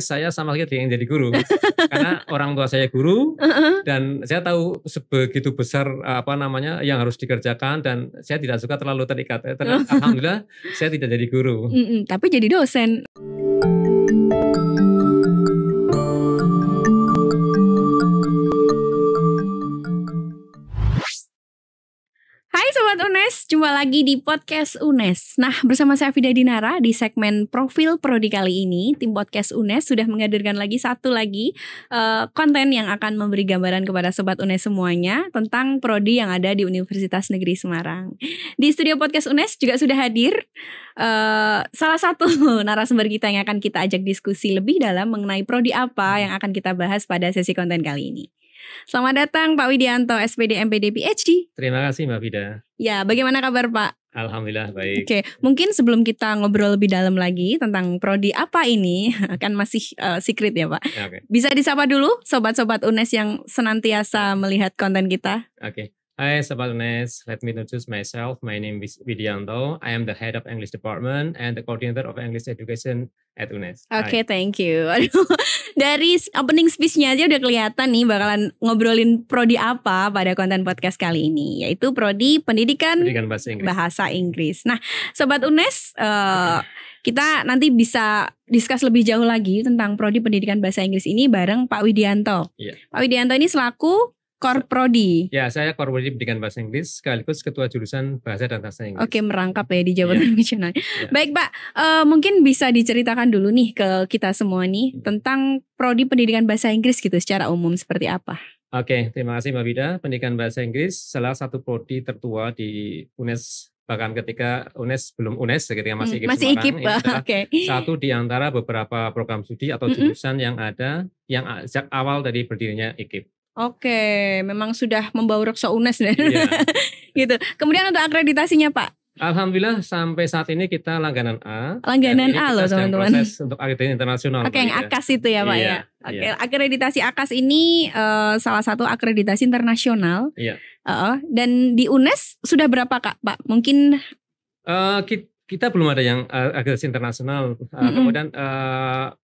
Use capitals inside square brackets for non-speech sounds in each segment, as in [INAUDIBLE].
saya sama sekali yang jadi guru [LAUGHS] karena orang tua saya guru dan saya tahu sebegitu besar eh, apa namanya yang harus dikerjakan dan saya tidak suka terlalu terikat. Eh, [LAUGHS] Alhamdulillah saya tidak jadi guru. Mm -mm, tapi jadi dosen. Sobat UNES, jumpa lagi di podcast UNES. Nah, bersama saya Fida Dinara di segmen Profil Prodi kali ini, tim podcast UNES sudah menghadirkan lagi satu lagi uh, konten yang akan memberi gambaran kepada Sobat UNES semuanya tentang prodi yang ada di Universitas Negeri Semarang. Di studio podcast UNES juga sudah hadir uh, salah satu [LAUGHS] narasumber kita yang akan kita ajak diskusi lebih dalam mengenai prodi apa yang akan kita bahas pada sesi konten kali ini. Selamat datang Pak Widianto, SPD MPD PhD. Terima kasih Mbak Vida. Ya, bagaimana kabar Pak? Alhamdulillah baik. Oke, mungkin sebelum kita ngobrol lebih dalam lagi tentang prodi apa ini, [LAUGHS] kan masih uh, secret ya Pak. Ya, okay. Bisa disapa dulu sobat-sobat UNES yang senantiasa melihat konten kita. Oke. Okay. Hi, Sobat UNES. Let me introduce myself. My name is Widianto. I am the head of English department and the coordinator of English education at UNES. Oke, okay, thank you. [LAUGHS] Aduh, dari opening speech-nya aja udah kelihatan nih bakalan ngobrolin prodi apa pada konten podcast kali ini yaitu prodi pendidikan, pendidikan bahasa, Inggris. bahasa Inggris. Nah, sobat UNES uh, kita nanti bisa diskus lebih jauh lagi tentang prodi pendidikan bahasa Inggris ini bareng Pak Widianto. Yeah. Pak Widianto ini selaku Korprodi. Ya, saya Korprodi Pendidikan Bahasa Inggris sekaligus ketua jurusan Bahasa dan Bahasa Inggris. Oke, merangkap hmm. ya di jabatan yeah. Yeah. Baik, Pak. Uh, mungkin bisa diceritakan dulu nih ke kita semua nih hmm. tentang prodi Pendidikan Bahasa Inggris gitu secara umum seperti apa? Oke, terima kasih Mbak Bida. Pendidikan Bahasa Inggris salah satu prodi tertua di UNES bahkan ketika UNES belum UNES ya, ketika masih IKIP hmm, masih IKIP, oke. okay. satu di antara beberapa program studi atau hmm. jurusan mm -hmm. yang ada yang sejak awal dari berdirinya IKIP. Oke, memang sudah membawa reksa UNES ya. [LAUGHS] gitu. Kemudian untuk akreditasinya Pak? Alhamdulillah sampai saat ini kita langganan A. Langganan A loh teman-teman. Proses untuk akreditasi internasional. Oke, yang gitu ya. AKAS itu ya Pak iya, ya. Iya. Oke, iya. akreditasi AKAS ini uh, salah satu akreditasi internasional. Iya. Uh, dan di UNES sudah berapa Kak Pak? Mungkin uh, kita, belum ada yang uh, akreditasi internasional. Uh, mm -mm. Kemudian uh,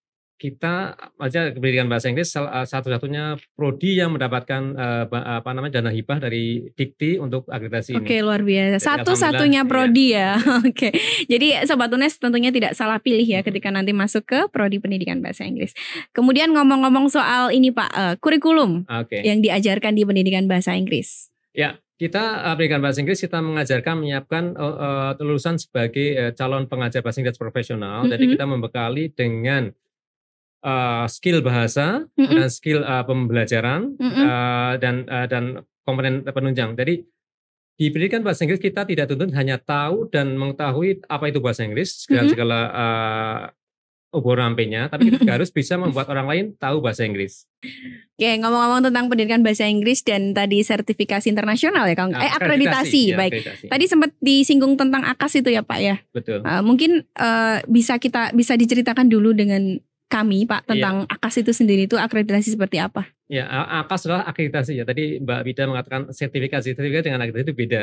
kita aja pendidikan bahasa Inggris eh, satu-satunya prodi yang mendapatkan uh, apa namanya dana hibah dari Dikti untuk akreditasi Oke, ini. Oke, luar biasa. Satu-satunya prodi iya. ya. ya. [LAUGHS] Oke. Jadi sobat UNES tentunya tidak salah pilih ya ketika nanti masuk ke prodi pendidikan bahasa Inggris. Kemudian ngomong-ngomong soal ini Pak, uh, kurikulum okay. yang diajarkan di pendidikan bahasa Inggris. Ya, kita pendidikan bahasa Inggris kita mengajarkan menyiapkan uh, uh, lulusan sebagai uh, calon pengajar bahasa Inggris profesional. Mm -hmm. Jadi kita membekali dengan uh, skill bahasa mm -mm. dan skill uh, pembelajaran mm -mm. Uh, dan uh, dan komponen penunjang. Jadi di pendidikan bahasa Inggris kita tidak tuntut hanya tahu dan mengetahui apa itu bahasa Inggris segala segala uh, obor rampenya, tapi kita harus bisa membuat orang lain tahu bahasa Inggris. Oke, ngomong-ngomong tentang pendidikan bahasa Inggris dan tadi sertifikasi internasional ya, Kang. Nah, eh akreditasi, ya, baik. Akreditasi. Tadi sempat disinggung tentang AKAS itu ya, Pak ya. Betul. Uh, mungkin uh, bisa kita bisa diceritakan dulu dengan kami Pak iya. tentang yeah. AKAS itu sendiri itu akreditasi seperti apa? Ya, AKAS adalah akreditasi ya. Tadi Mbak Wida mengatakan sertifikasi, sertifikasi dengan akreditasi itu beda.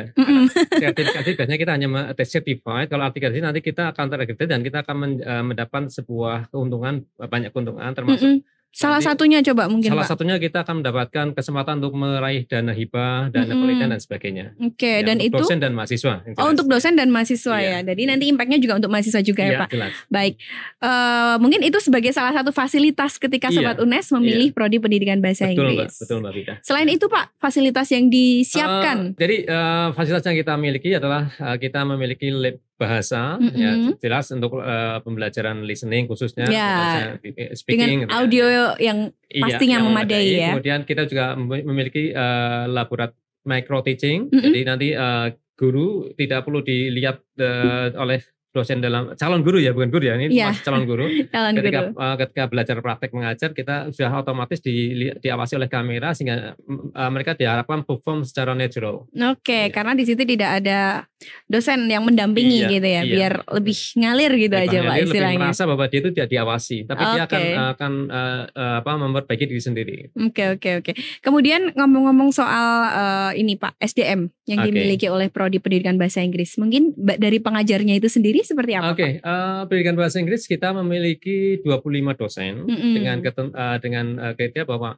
Sertifikasi biasanya kita hanya tes certified, kalau akreditasi nanti kita akan terakreditasi dan kita akan eh, mendapat sebuah keuntungan, banyak keuntungan termasuk Salah Jadi, satunya coba mungkin Salah Pak. satunya kita akan mendapatkan kesempatan untuk meraih dana hibah, dana hmm. penelitian dan sebagainya. Oke, okay, ya, dan untuk itu dosen dan mahasiswa. Oh, untuk dosen dan mahasiswa yeah. ya. Jadi nanti impactnya juga untuk mahasiswa juga yeah, ya, iya, Pak. Jelas. Baik. Uh, mungkin itu sebagai salah satu fasilitas ketika yeah. Sobat UNES memilih yeah. prodi Pendidikan Bahasa betul, Inggris. Mbak, betul, Mbak Rita. Selain iya. itu, Pak, fasilitas yang disiapkan. Uh, jadi uh, fasilitas yang kita miliki adalah uh, kita memiliki lab bahasa mm -hmm. ya jelas untuk uh, pembelajaran listening khususnya yeah. Ya, eh, speaking dengan gitu ya. audio ya. yang iya, pastinya yang memadai, ya. Kemudian kita juga memiliki uh, laborat micro teaching. Mm -hmm. Jadi nanti uh, guru tidak perlu dilihat uh, oleh dosen dalam calon guru ya bukan guru ya ini yeah. masih calon guru [LAUGHS] calon ketika guru. Uh, ketika belajar praktek mengajar kita sudah otomatis di, diawasi oleh kamera sehingga uh, mereka diharapkan perform secara natural. Oke, okay, iya. yeah. karena di situ tidak ada dosen yang mendampingi iya, gitu ya, iya. biar lebih ngalir gitu aja pak istilahnya. Lebih merasa bahwa dia itu tidak diawasi, tapi okay. dia akan eh, akan uh, uh, apa memperbaiki diri sendiri. Oke okay, oke okay, oke. Okay. Kemudian ngomong-ngomong soal uh, ini pak SDM yang okay. dimiliki oleh Prodi Pendidikan Bahasa Inggris, mungkin dari pengajarnya itu sendiri seperti apa? Oke, okay. uh, Pendidikan Bahasa Inggris kita memiliki 25 dosen mm -hmm. dengan keten, uh, dengan uh, kriteria bahwa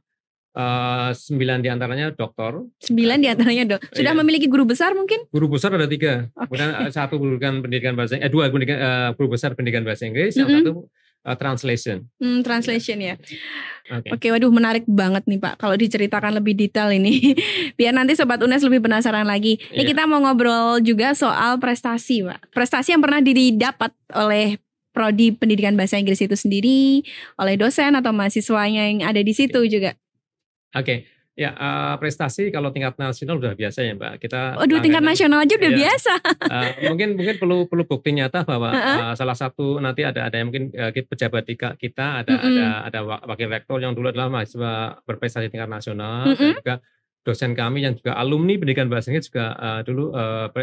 Eh, sembilan diantaranya dokter. Sembilan diantaranya eh, dok. Sudah iya. memiliki guru besar mungkin? Guru besar ada tiga. Okay. Kemudian eh, satu pendidikan pendidikan bahasa, eh dua pendidikan, uh, guru besar pendidikan bahasa Inggris, mm -hmm. yang satu uh, translation. Hmm, translation ya. Iya. Oke, okay. okay, waduh menarik banget nih Pak. Kalau diceritakan lebih detail ini, [LAUGHS] biar nanti sobat UNES lebih penasaran lagi. Ini yeah. kita mau ngobrol juga soal prestasi, Pak. Prestasi yang pernah didapat oleh prodi pendidikan bahasa Inggris itu sendiri, oleh dosen atau mahasiswanya yang ada di situ iya. juga. Oke. Okay. Ya, uh, prestasi kalau tingkat nasional udah biasa ya, Mbak. Kita dua tingkat nasional aja udah ya. biasa. Uh, mungkin mungkin perlu perlu bukti nyata bahwa uh -huh. uh, salah satu nanti ada ada yang mungkin uh, pejabat kita ada mm -hmm. ada ada wakil rektor yang dulu adalah mahasiswa berprestasi tingkat nasional mm -hmm. dan juga dosen kami yang juga alumni pendidikan bahasa Inggris juga uh, dulu uh,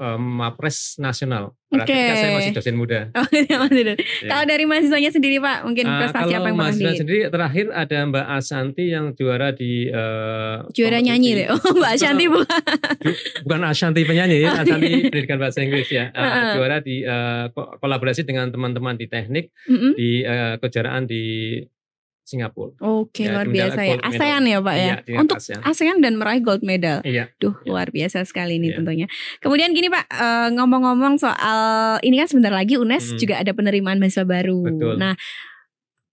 um, Mapres Nasional. Oke. Okay. saya masih dosen muda. [LAUGHS] Oh, ya, Kalau dari mahasiswanya sendiri Pak, mungkin eh, prestasi apa yang Mas mahasiswa di... sendiri terakhir ada Mbak Asanti yang juara di uh, juara nyanyi deh. Oh, Mbak Asanti bukan. bukan Asanti penyanyi, ya. [LAUGHS] Oh, iya. Asanti pendidikan bahasa Inggris ya. Uh, uh -uh. Juara di uh, kolaborasi dengan teman-teman di teknik mm -hmm. di uh, kejaraan di Singapura. Oke, ya, luar biasa ya. ASEAN ya, Pak ya. ya Untuk ASEAN. ASEAN dan meraih gold medal. Iya. Duh, ya. luar biasa sekali ini ya. tentunya. Kemudian gini, Pak, eh, ngomong-ngomong soal ini kan sebentar lagi UNES hmm. juga ada penerimaan mahasiswa baru. Betul. Nah,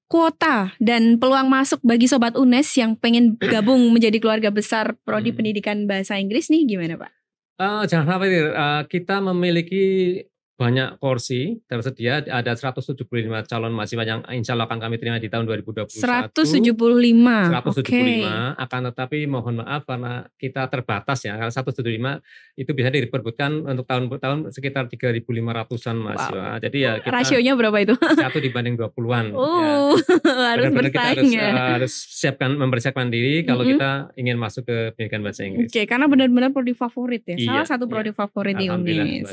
kuota dan peluang masuk bagi sobat UNES yang pengen gabung [CLEARS THROAT] menjadi keluarga besar prodi hmm. pendidikan bahasa Inggris nih gimana, Pak? Uh, jangan khawatir, uh, kita memiliki banyak kursi tersedia ada 175 calon mahasiswa yang insya Allah akan kami terima di tahun 2021 175 175 okay. akan tetapi mohon maaf karena kita terbatas ya karena 175 itu bisa diperbutkan untuk tahun tahun sekitar 3.500an mahasiswa wow. jadi ya kita rasionya berapa itu satu dibanding 20an ya. oh, ya. [LAUGHS] harus bersaing kita harus, ya eh, harus siapkan mempersiapkan diri kalau mm -hmm. kita ingin masuk ke pendidikan bahasa Inggris oke okay, karena benar-benar prodi favorit ya iya, salah satu iya. prodi iya. favorit di Unis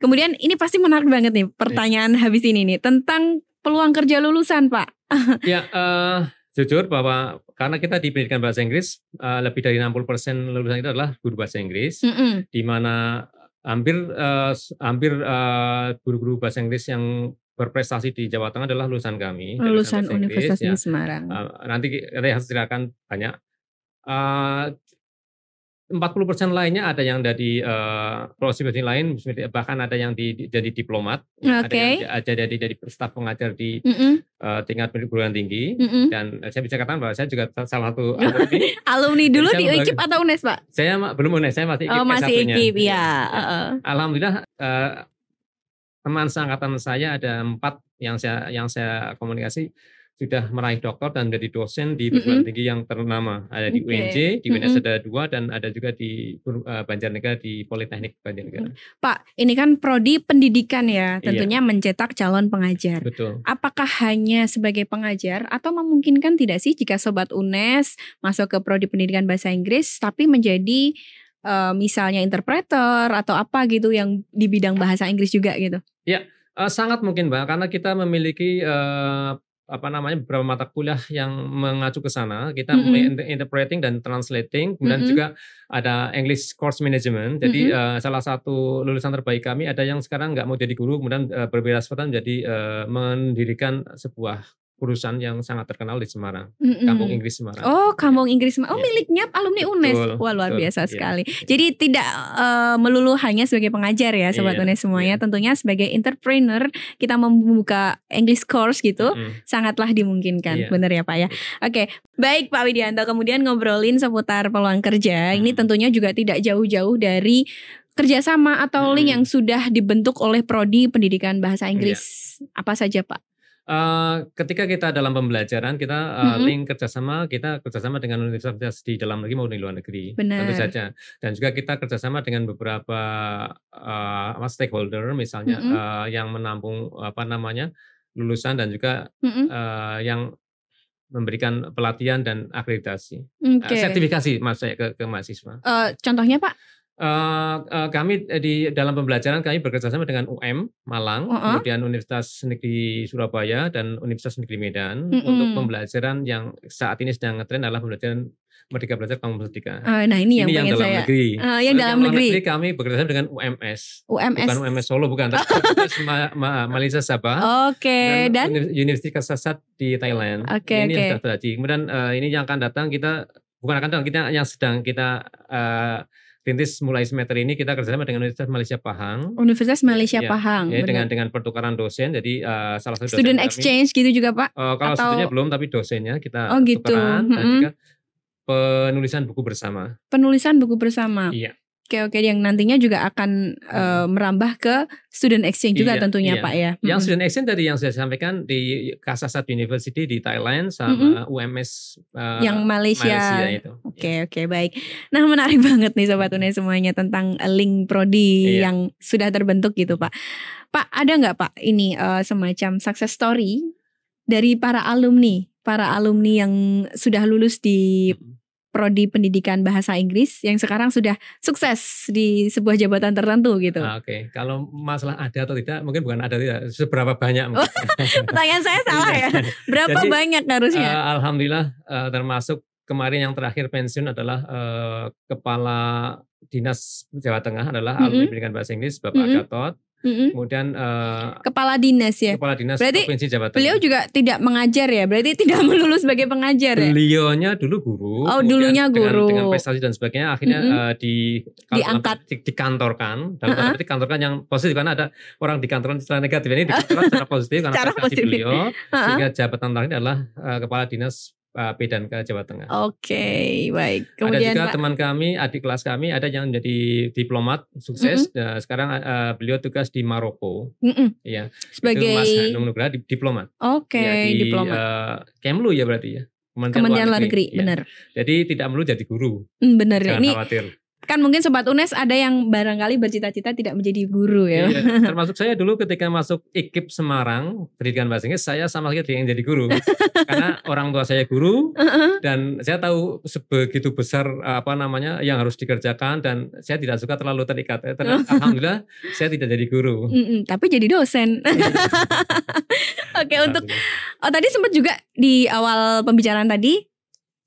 kemudian ini ini pasti menarik banget nih pertanyaan ya. habis ini nih tentang peluang kerja lulusan, Pak. [LAUGHS] ya, uh, jujur bahwa karena kita di pendidikan bahasa Inggris uh, lebih dari 60% lulusan kita adalah guru bahasa Inggris, mm -hmm. di mana hampir uh, hampir guru guru-guru bahasa Inggris yang berprestasi di Jawa Tengah adalah lulusan kami, lulusan Universitas Inggris, ya. Semarang. Uh, nanti harus silakan tanya Uh, 40% lainnya ada yang dari uh, eh, profesi lain, bahkan ada yang di, di, jadi diplomat, ya, okay. ada yang jadi dari staf pengajar di Uh, tingkat perguruan tinggi. Mm -mm. Dan saya bisa katakan bahwa saya juga salah satu [LAUGHS] alumni. dulu di UIKIP atau UNES, Pak? Saya belum UNES, saya masih IKIP oh, masih IKIP, ya. Uh. Alhamdulillah uh, teman seangkatan saya ada empat yang saya yang saya komunikasi sudah meraih doktor dan menjadi dosen di perguruan mm -hmm. tinggi yang ternama ada di okay. UNJ, di UNS mm -hmm. ada dua dan ada juga di eh, Banjarnegara di Politeknik Banjarnegara. Pak, ini kan prodi pendidikan ya, iya. tentunya iya. mencetak calon pengajar. Betul. Apakah hanya sebagai pengajar atau memungkinkan tidak sih jika sobat UNES masuk ke prodi pendidikan bahasa Inggris tapi menjadi uh, misalnya interpreter atau apa gitu yang di bidang bahasa Inggris juga gitu? Ya. Uh, sangat mungkin Pak karena kita memiliki uh, apa namanya beberapa mata kuliah yang mengacu ke sana kita mm -hmm. interpreting dan translating kemudian mm -hmm. juga ada English course management jadi mm -hmm. uh, salah satu lulusan terbaik kami ada yang sekarang nggak mau jadi guru kemudian uh, berbeda menjadi uh, mendirikan sebuah perusahaan yang sangat terkenal di Semarang, mm-hmm. Kampung Inggris Semarang. Oh, Kampung iya. Inggris Semarang. Oh, iya. miliknya alumni UNES. Wah, luar betul, biasa yeah. sekali. Iya. Jadi tidak uh, melulu hanya sebagai pengajar ya, sobat yeah, UNES semuanya. Yeah. Tentunya sebagai entrepreneur kita membuka English course gitu, mm. sangatlah dimungkinkan. Yeah. Benar ya, Pak ya. Oke, okay. baik Pak Widianto. Kemudian ngobrolin seputar peluang kerja. Mm. Ini tentunya juga tidak jauh-jauh dari kerjasama atau link yang sudah dibentuk oleh prodi pendidikan bahasa Inggris ya. apa saja pak? Uh, ketika kita dalam pembelajaran kita uh, mm -hmm. link kerjasama kita kerjasama dengan universitas di dalam negeri maupun di luar negeri Bener. tentu saja dan juga kita kerjasama dengan beberapa uh, stakeholder misalnya mm -hmm. uh, yang menampung apa namanya lulusan dan juga mm -hmm. uh, yang memberikan pelatihan dan akreditasi okay. uh, sertifikasi maksud saya ke, ke mahasiswa. Uh, contohnya pak? kami eh, di dalam pembelajaran kami bekerjasama dengan UM Malang, uh -huh. kemudian Universitas Negeri Surabaya dan Universitas Negeri Medan mm -hmm. untuk pembelajaran yang saat ini sedang ngetren adalah pembelajaran Merdeka Belajar Kamu Merdeka. Uh, nah ini, ini yang, yang dalam saya. negeri. Uh, yang dalam negeri. negeri kami bekerjasama dengan UMS. UMS. Bukan UMS Solo, bukan. [LAUGHS] Universitas Ma Ma Malaysia Sabah. Oke. Okay. Dan, dan Universitas Kasasat di Thailand. Oke. Okay, ini okay. yang sudah terjadi. Kemudian uh, ini yang akan datang kita bukan akan datang kita yang sedang kita uh, rintis mulai semester ini kita kerjasama dengan Universitas Malaysia Pahang. Universitas ya, Malaysia ya, Pahang. Ya, dengan dengan pertukaran dosen. Jadi uh, salah satu student dosen exchange kami, gitu juga Pak. Uh, kalau Atau... studinya belum tapi dosennya kita oh, gitu. tukaran. Mm -hmm. Dan juga penulisan buku bersama. Penulisan buku bersama. Iya oke oke yang nantinya juga akan uh, merambah ke student exchange juga iya, tentunya iya. Pak ya. Yang hmm. student exchange tadi yang saya sampaikan di Kasasat University di Thailand sama mm-hmm. UMS uh, eh, yang Malaysia. Oke itu. Oke okay, iya. oke okay, baik. Nah menarik [LAUGHS] banget nih sobat hmm. Unai semuanya tentang eh, link prodi iya. yang sudah terbentuk gitu Pak. Pak ada nggak Pak ini uh, semacam success story dari para alumni para alumni yang sudah lulus di prodi pendidikan bahasa Inggris yang sekarang sudah sukses di sebuah jabatan tertentu gitu. Ah, oke, okay. kalau masalah ada atau tidak mungkin bukan ada tidak seberapa banyak. Oh, pertanyaan saya iya. salah ya. Berapa Jadi, banyak harusnya? Uh, Alhamdulillah uh, termasuk kemarin yang terakhir pensiun adalah uh, kepala dinas Jawa Tengah adalah mm -hmm. alumni pendidikan bahasa Inggris Bapak mm -hmm. Gatot Mm-hmm. Kemudian uh, kepala dinas ya. Kepala dinas Berarti provinsi Jawa Tengah. Beliau juga tidak mengajar ya. Berarti tidak [LAUGHS] melulus sebagai pengajar ya. Beliaunya dulu guru. Oh, dulunya guru. Dengan, dengan prestasi dan sebagainya akhirnya mm-hmm. uh, di diangkat di, dikantorkan dan uh-huh. yang positif karena ada orang di kantor secara negatif ini dikantorkan secara positif karena [LAUGHS] secara prestasi positif. beliau uh-huh. [LAUGHS] sehingga jabatan terakhir adalah uh, kepala dinas Medan eh, ke Jawa Tengah. Oke, okay, baik. Kemudian ada juga Pak... teman kami, adik kelas kami, ada yang menjadi diplomat sukses. Mm -hmm. Sekarang uh, beliau tugas di Maroko. Mm -hmm. Ya, sebagai itu Mas Nugraha diplomat. Oke, okay, ya, di, diplomat. Uh, Kemlu ya berarti ya. Kementerian, Luar Negeri, Negeri ya. benar. Jadi tidak perlu jadi guru. Mm, benar. Jangan ini, khawatir kan mungkin sobat UNES ada yang barangkali bercita-cita tidak menjadi guru ya. Iya, iya. [LAUGHS] termasuk saya dulu ketika masuk IKIP Semarang pendidikan bahasa Inggris saya sama sekali tidak ingin jadi guru [LAUGHS] karena orang tua saya guru dan saya tahu sebegitu besar eh, apa namanya yang harus dikerjakan dan saya tidak suka terlalu terikat. Eh, oh. Alhamdulillah saya tidak jadi guru. Mm-mm, tapi jadi dosen. Iya. [LAUGHS] Oke untuk oh tadi sempat juga di awal pembicaraan tadi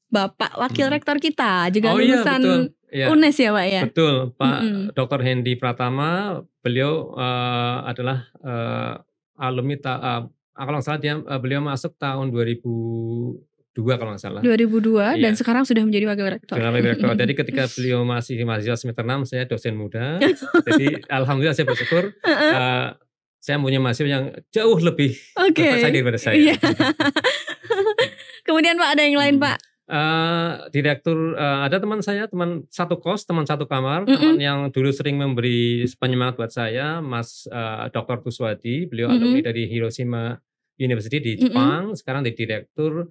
Bapak Wakil Rektor kita juga oh, iya, lulusan iya, ya, UNES ya Pak ya. Betul, Pak mm -hmm. Dr. Hendy Pratama, beliau uh, adalah uh, alumni ta, uh, kalau nggak salah dia uh, beliau masuk tahun 2002 kalau nggak salah. 2002 iya. dan sekarang sudah menjadi wakil rektor. Jadi [LAUGHS] ketika beliau masih mahasiswa semester 6 saya dosen muda. [LAUGHS] jadi alhamdulillah saya bersyukur uh, saya punya mahasiswa yang jauh lebih okay. berprestasi daripada saya. Iya. [LAUGHS] Kemudian Pak ada yang lain hmm. Pak Uh, direktur uh, ada teman saya teman satu kos teman satu kamar mm -hmm. teman yang dulu sering memberi penyemangat buat saya Mas uh, eh, Dr. Kuswadi beliau mm -hmm. alumni dari Hiroshima University di Jepang mm -hmm. sekarang di direktur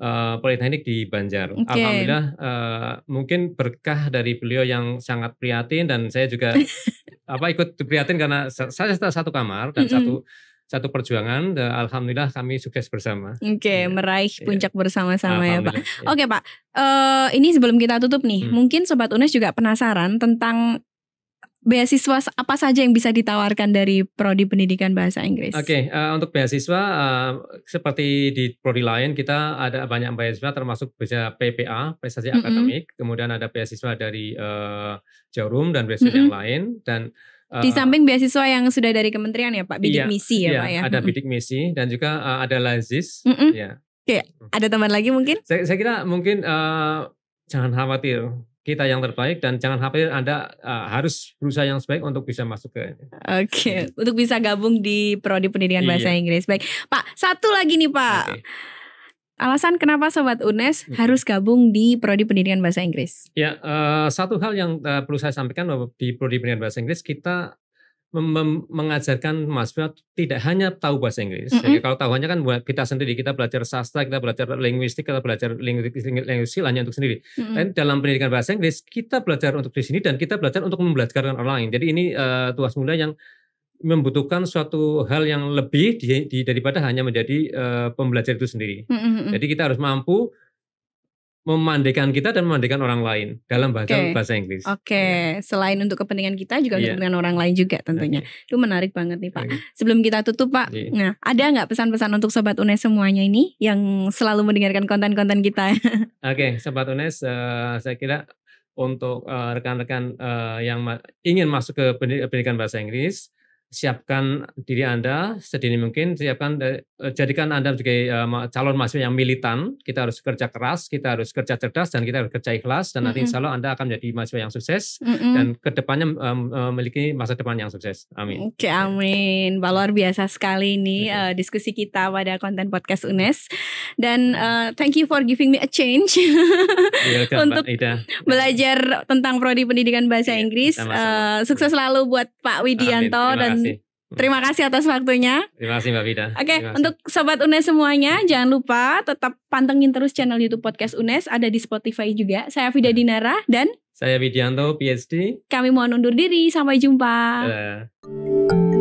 uh, Politeknik di Banjar okay. alhamdulillah uh, mungkin berkah dari beliau yang sangat prihatin dan saya juga [LAUGHS] apa ikut prihatin karena saya satu kamar dan mm -hmm. satu satu perjuangan. Dan Alhamdulillah kami sukses bersama. Oke, okay, ya. meraih iya. puncak ya. bersama-sama ya Pak. Ya. Oke okay, Pak, uh, ini sebelum kita tutup nih, hmm. mungkin Sobat Unes juga penasaran tentang beasiswa apa saja yang bisa ditawarkan dari prodi pendidikan bahasa Inggris? Oke, okay, uh, eh, untuk beasiswa uh, seperti di prodi lain kita ada banyak beasiswa termasuk bisa PPA, prestasi mm -hmm. akademik, kemudian ada beasiswa dari uh, Jarum dan beasiswa mm -hmm. yang lain dan di eh, samping beasiswa yang sudah dari kementerian ya Pak, bidik iya, misi ya iya, Pak ya. Ada bidik misi dan juga uh, ada lazis. Iya. Mm -mm. Ya. Oke, ada teman lagi mungkin? Saya, saya kira mungkin uh, jangan khawatir kita yang terbaik dan jangan khawatir Anda uh, harus berusaha yang sebaik untuk bisa masuk ke Oke, mm. untuk bisa gabung di prodi pendidikan iya. bahasa Inggris. Baik, Pak, satu lagi nih, Pak. Okay. Alasan kenapa Sobat UNES hmm. harus gabung di Prodi Pendidikan Bahasa Inggris? Ya, uh, satu hal yang uh, perlu saya sampaikan bahwa di Prodi Pendidikan Bahasa Inggris kita mengajarkan mahasiswa tidak hanya tahu bahasa Inggris. Mm -hmm. kalau tahunya kan buat kita sendiri, kita belajar sastra, kita belajar linguistik, kita belajar linguistik hanya untuk sendiri. Mm -hmm. Dan dalam pendidikan bahasa Inggris kita belajar untuk di sini dan kita belajar untuk membelajarkan orang lain. Jadi ini uh, tugas mulia yang membutuhkan suatu hal yang lebih di, di, daripada hanya menjadi uh, pembelajar itu sendiri. Mm -hmm. Jadi kita harus mampu memandikan kita dan memandikan orang lain dalam bahasa okay. bahasa Inggris. Oke, okay. Iya. yeah. selain untuk kepentingan kita juga yeah. untuk kepentingan orang lain juga tentunya. Okay. Itu menarik banget nih Pak. Okay. Sebelum kita tutup Pak, yeah. nah ada nggak pesan-pesan untuk Sobat Unes semuanya ini yang selalu mendengarkan konten-konten kita? [LAUGHS] Oke, okay, Sobat Unes, uh, saya kira untuk eh, rekan-rekan uh, uh, yang ma ingin masuk ke pendidikan bahasa Inggris, siapkan diri Anda sedini mungkin, siapkan eh, jadikan Anda sebagai eh, calon mahasiswa yang militan. Kita harus kerja keras, kita harus kerja cerdas, dan kita harus kerja ikhlas. Dan nanti mm Insya Allah Anda akan menjadi mahasiswa yang sukses dan kedepannya eh, memiliki masa depan yang sukses. Amin. Oke, okay, amin. balor luar biasa sekali ini okay. uh, diskusi kita pada konten podcast UNES. Dan uh, thank you for giving me a change iya, [LAUGHS] untuk Ida. belajar tentang prodi pendidikan bahasa yeah, Inggris. Uh, sukses selalu buat Pak Widianto amin. dan Hmm. Terima kasih atas waktunya. Terima kasih Mbak Vida. Oke, okay, untuk sobat UNES semuanya, jangan lupa tetap pantengin terus channel YouTube podcast UNES ada di Spotify juga. Saya Vida hmm. Dinara dan saya Widianto PhD. Kami mohon undur diri, sampai jumpa. Dadah.